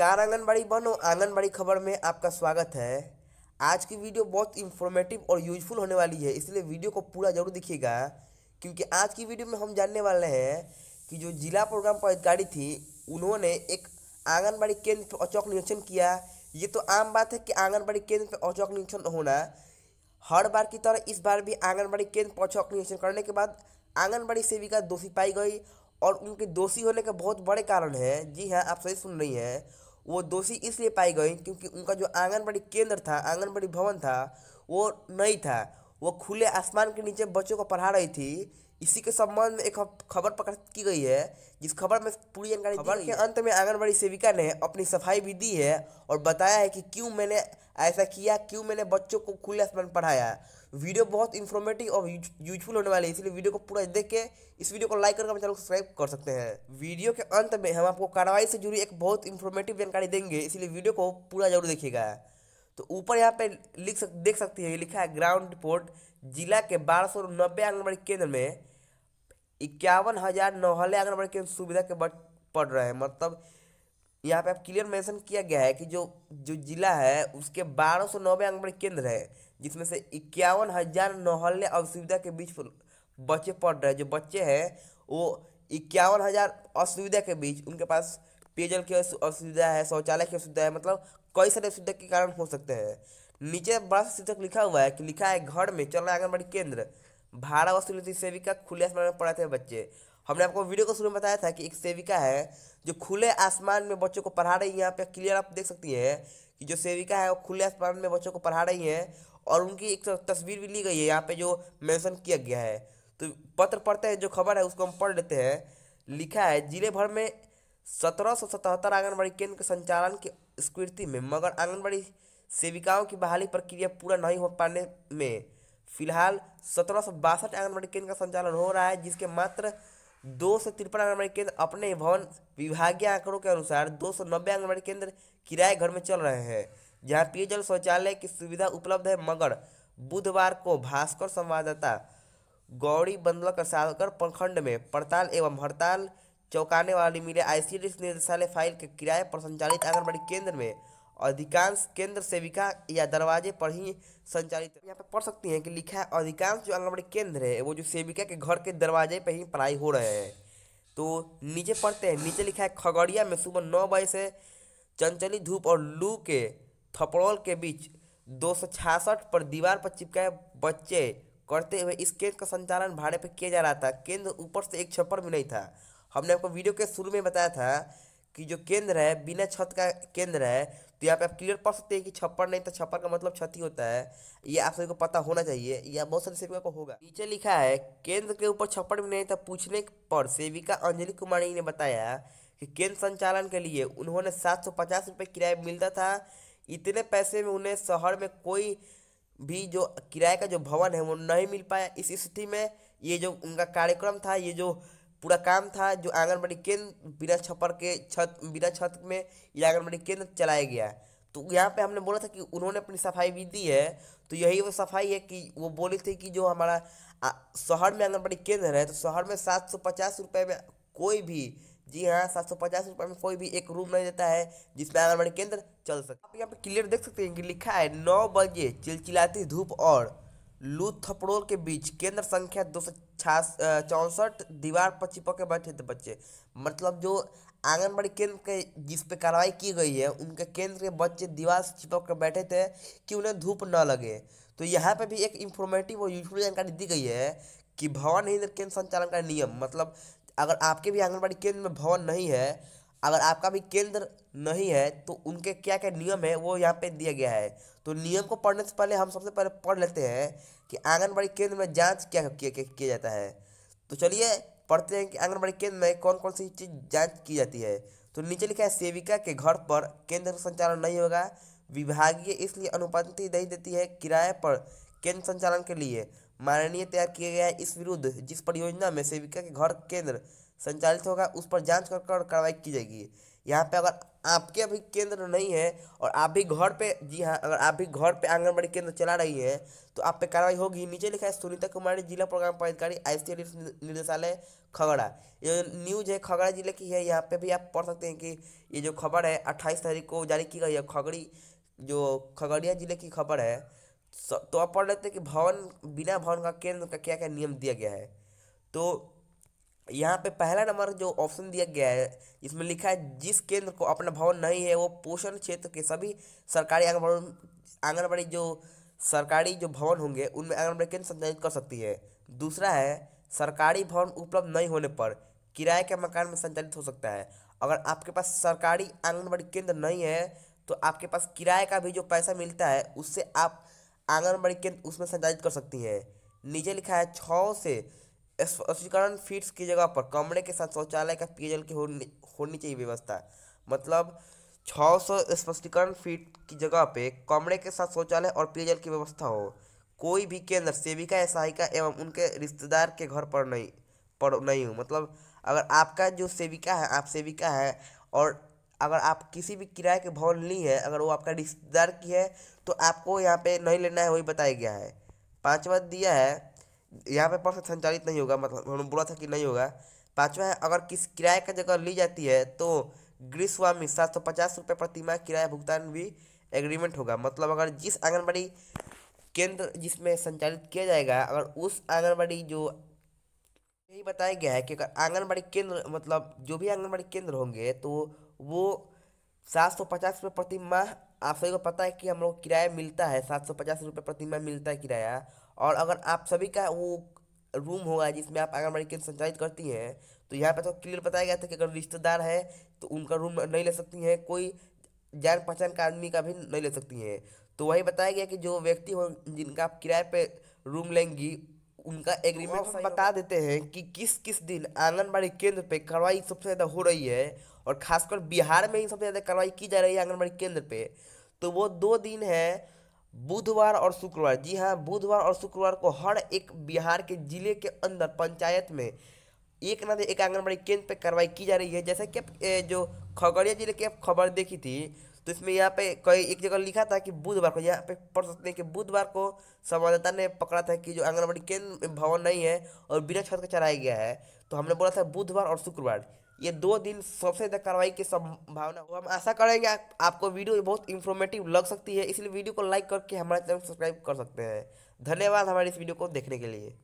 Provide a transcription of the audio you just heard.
नमस्कार आंगनबाड़ी बनो आंगनबाड़ी खबर में आपका स्वागत है आज की वीडियो बहुत इन्फॉर्मेटिव और यूजफुल होने वाली है इसलिए वीडियो को पूरा जरूर देखिएगा क्योंकि आज की वीडियो में हम जानने वाले हैं कि जो जिला प्रोग्राम पदाधिकारी थी उन्होंने एक आंगनबाड़ी केंद्र पर औचौक निरीक्षण किया ये तो आम बात है कि आंगनबाड़ी केंद्र पर औचौक निरीक्षण होना हर बार की तरह इस बार भी आंगनबाड़ी केंद्र पर औचौक निरीक्षण करने के बाद आंगनबाड़ी सेविका दोषी पाई गई और उनके दोषी होने के बहुत बड़े कारण हैं जी हाँ आप सही सुन रही हैं वो दोषी इसलिए पाई गई क्योंकि उनका जो आंगनबाड़ी केंद्र था आंगनबाड़ी भवन था वो नहीं था वो खुले आसमान के नीचे बच्चों को पढ़ा रही थी इसी के संबंध में एक खबर प्रकाशित की गई है जिस खबर में पूरी जानकारी खबर के अंत में आंगनबाड़ी सेविका ने अपनी सफाई भी दी है और बताया है कि क्यों मैंने ऐसा किया क्यों मैंने बच्चों को खुले आसमान पढ़ाया वीडियो बहुत इन्फॉर्मेटिव और यूजफुल होने वाली है इसलिए वीडियो को पूरा देख के इस वीडियो को लाइक करके अपने चैनल को सब्सक्राइब कर सकते हैं वीडियो के अंत में हम आपको कार्रवाई से जुड़ी एक बहुत इन्फॉर्मेटिव जानकारी देंगे इसलिए वीडियो को पूरा जरूर देखिएगा तो ऊपर यहाँ पे लिख सक देख सकती है लिखा है ग्राउंड रिपोर्ट जिला के बारह सौ नब्बे आंगनबाड़ी केंद्र में इक्यावन हज़ार नौहले आंगनबाड़ी केंद्र सुविधा के बढ़ पड़ रहे हैं मतलब यहाँ पे आप क्लियर मेंशन किया गया है कि जो जो जिला है उसके बारह सौ नब्बे आंगनबाड़ी केंद्र है जिसमें से इक्यावन हज़ार नौहल्ले और सुविधा के बीच बच्चे पढ़ रहे जो बच्चे हैं वो इक्यावन हज़ार असुविधा के बीच उनके पास पेयजल की असुविधा है शौचालय की असुविधा है मतलब कई सारे असुविधा के कारण हो सकते हैं नीचे बड़ा सा शीर्षक लिखा हुआ है कि लिखा है घर में चल रहा आंगनबाड़ी केंद्र भाड़ा वसूली सेविका खुले आसमान में पढ़ाते हैं बच्चे हमने आपको वीडियो को शुरू में बताया था कि एक सेविका है जो खुले आसमान में बच्चों को पढ़ा रही है यहाँ पे क्लियर आप देख सकती हैं कि जो सेविका है वो खुले आसमान में बच्चों को पढ़ा रही है और उनकी एक तस्वीर भी ली गई है यहाँ पे जो मेंशन किया गया है तो पत्र पढ़ते हैं जो खबर है उसको हम पढ़ लेते हैं लिखा है जिले भर में सत्रह सौ सतहत्तर आंगनबाड़ी केंद्र के संचालन की स्वीकृति में मगर आंगनबाड़ी सेविकाओं की बहाली प्रक्रिया पूरा नहीं हो पाने में फिलहाल सत्रह सौ बासठ आंगनबाड़ी केंद्र का संचालन हो रहा है जिसके मात्र दो सौ तिरपन आंगनबाड़ी केंद्र अपने भवन विभागीय आंकड़ों के अनुसार दो सौ नब्बे आंगनबाड़ी केंद्र किराए घर में चल रहे हैं जहां पेयजल शौचालय की सुविधा उपलब्ध है मगर बुधवार को भास्कर संवाददाता गौरी बंदला का सागर प्रखंड में पड़ताल एवं हड़ताल चौंकाने वाली मिले डी निदेशालय फाइल के किराए पर संचालित आंगनबाड़ी केंद्र में अधिकांश केंद्र सेविका या दरवाजे पर ही संचालित यहाँ पे पढ़ सकती हैं कि लिखा है अधिकांश जो आंगनबाड़ी केंद्र है वो जो सेविका के घर के दरवाजे पर ही पढ़ाई हो रहे हैं तो नीचे पढ़ते हैं नीचे लिखा है खगड़िया में सुबह नौ बजे से चंचली धूप और लू के थपड़ोल के बीच दो पर दीवार पर चिपकाए बच्चे करते हुए इस केंद्र का संचालन भाड़े पर किया जा रहा था केंद्र ऊपर से एक छप्पर भी नहीं था हमने आपको वीडियो के शुरू में बताया था कि जो केंद्र है बिना छत का केंद्र है तो यहाँ पे आप क्लियर पढ़ सकते हैं कि छप्पर नहीं तो छप्पर का मतलब छत ही होता है ये आप सभी को पता होना चाहिए या बहुत सारे सेविका को होगा नीचे लिखा है केंद्र के ऊपर छप्पर भी नहीं था तो पूछने पर सेविका अंजलि कुमारी ने बताया कि केंद्र संचालन के लिए उन्होंने सात सौ पचास रुपये किराया मिलता था इतने पैसे में उन्हें शहर में कोई भी जो किराए का जो भवन है वो नहीं मिल पाया इस स्थिति में ये जो उनका कार्यक्रम था ये जो पूरा काम था जो आंगनबाड़ी केंद्र बिना छप्पर के छत बिना छत में ये आंगनबाड़ी केंद्र चलाया गया है तो यहाँ पे हमने बोला था कि उन्होंने अपनी सफाई भी दी है तो यही वो सफाई है कि वो बोले थे कि जो हमारा शहर में आंगनबाड़ी केंद्र है तो शहर में सात सौ पचास रुपये में कोई भी जी हाँ सात सौ पचास रुपये में कोई भी एक रूम नहीं देता है जिसमें आंगनबाड़ी केंद्र चल सकता आप यहाँ पे क्लियर देख सकते हैं कि लिखा है नौ बजे चिलचिलाती धूप और लूथपड़ोल के बीच केंद्र संख्या दो सौ चौंसठ दीवार पर चिपके बैठे थे बच्चे मतलब जो आंगनबाड़ी केंद्र के जिस पे कार्रवाई की गई है उनके केंद्र के बच्चे दीवार से चिपक कर बैठे थे कि उन्हें धूप न लगे तो यहाँ पे भी एक इंफॉर्मेटिव और यूजफुल जानकारी दी गई है कि भवन इंद्र केंद्र संचालन का नियम मतलब अगर आपके भी आंगनबाड़ी केंद्र में भवन नहीं है अगर आपका भी केंद्र नहीं है तो उनके क्या क्या नियम है वो यहाँ पे दिया गया है तो नियम को पढ़ने से पहले हम सबसे पहले पढ़ लेते हैं कि आंगनबाड़ी केंद्र में जाँच क्या किया जाता है तो चलिए पढ़ते हैं कि आंगनबाड़ी केंद्र में कौन कौन सी चीज़ जांच की जाती है तो नीचे लिखा है सेविका के घर पर केंद्र संचालन नहीं होगा विभागीय इसलिए अनुपति नहीं देती है किराए पर केंद्र संचालन के लिए माननीय तैयार किया गया है इस विरुद्ध जिस परियोजना में सेविका के घर केंद्र संचालित होगा उस पर जांच कर कार्रवाई की जाएगी यहाँ पे अगर आपके अभी केंद्र नहीं है और आप भी घर पे जी हाँ अगर आप भी घर पे आंगनबाड़ी केंद्र चला रही है तो आप पे कार्रवाई होगी नीचे लिखा है सुनीता कुमारी जिला प्रोग्राम पदाधिकारी आई सी निदेशालय खगड़ा ये न्यूज़ है खगड़ा जिले की है यहाँ पे भी आप पढ़ सकते हैं कि ये जो खबर है अट्ठाईस तारीख को जारी की गई है खगड़ी जो खगड़िया जिले की खबर है तो आप पढ़ लेते हैं कि भवन बिना भवन का केंद्र का क्या क्या नियम दिया गया है तो यहाँ पे पहला नंबर जो ऑप्शन दिया गया है इसमें लिखा है जिस केंद्र को अपना भवन नहीं है वो पोषण क्षेत्र के सभी सरकारी आंगनबाड़ी आंगनबाड़ी जो सरकारी जो भवन होंगे उनमें आंगनबाड़ी केंद्र संचालित कर सकती है दूसरा है सरकारी भवन उपलब्ध नहीं होने पर किराए के मकान में संचालित हो सकता है अगर आपके पास सरकारी आंगनबाड़ी केंद्र नहीं है तो आपके पास किराए का भी जो पैसा मिलता है उससे आप आंगनबाड़ी केंद्र उसमें संचालित कर सकती हैं नीचे लिखा है छः से स्पष्टीकरण फीट्स की जगह पर कमरे के साथ शौचालय का पेयजल की होनी होनी चाहिए व्यवस्था मतलब 600 स्पष्टीकरण फीट की जगह पे कमरे के साथ शौचालय और पेयजल की व्यवस्था हो कोई भी केंद्र सेविका या सहायिका एवं उनके रिश्तेदार के घर पर नहीं पर नहीं हो मतलब अगर आपका जो सेविका है आप सेविका है और अगर आप किसी भी किराए के भवन ली है अगर वो आपका रिश्तेदार की है तो आपको यहाँ पे नहीं लेना है वही बताया गया है पाँचवा दिया है यहाँ पे पद संचालित नहीं होगा मतलब उन्होंने बोला था कि नहीं होगा पाँचवा है अगर किस किराए का जगह ली जाती है तो गृहस्वामी सात सौ पचास रुपये प्रतिमा किराया भुगतान भी एग्रीमेंट होगा मतलब अगर जिस आंगनबाड़ी केंद्र जिसमें संचालित किया जाएगा अगर उस आंगनबाड़ी जो यही बताया गया है कि अगर आंगनबाड़ी केंद्र मतलब जो भी आंगनबाड़ी केंद्र होंगे तो वो सात सौ पचास रुपये प्रति माह आप सभी को पता है कि हम लोग किराया मिलता है सात सौ पचास रुपये प्रति मिलता है किराया और अगर आप सभी का वो रूम होगा जिसमें आप आंगनबाड़ी केंद्र संचालित करती हैं तो यहाँ पर तो क्लियर बताया गया था कि अगर रिश्तेदार है तो उनका रूम नहीं ले सकती हैं कोई जान पहचान का आदमी का भी नहीं ले सकती हैं तो वही बताया गया कि जो व्यक्ति हो जिनका आप किराए पर रूम लेंगी उनका एग्रीमेंट हम बता देते हैं कि किस किस दिन आंगनबाड़ी केंद्र पे कार्रवाई सबसे ज़्यादा हो रही है और खासकर बिहार में ही सबसे ज़्यादा कार्रवाई की जा रही है आंगनबाड़ी केंद्र पे तो वो दो दिन है बुधवार और शुक्रवार जी हाँ बुधवार और शुक्रवार को हर एक बिहार के ज़िले के अंदर पंचायत में एक ना एक आंगनबाड़ी केंद्र पर कार्रवाई की जा रही है जैसा कि आप जो खगड़िया जिले की आप खबर देखी थी तो इसमें यहाँ पे कई एक जगह लिखा था कि बुधवार को यहाँ पे पढ़ सकते हैं कि बुधवार को संवाददाता ने पकड़ा था कि जो आंगनबाड़ी केंद्र भवन नहीं है और बिना छत का चलाया गया है तो हमने बोला था बुधवार और शुक्रवार ये दो दिन सबसे ज़्यादा कार्रवाई की संभावना हो हम आशा करेंगे आप, आपको वीडियो बहुत इन्फॉर्मेटिव लग सकती है इसलिए वीडियो को लाइक करके हमारे चैनल सब्सक्राइब कर सकते हैं धन्यवाद हमारे इस वीडियो को देखने के लिए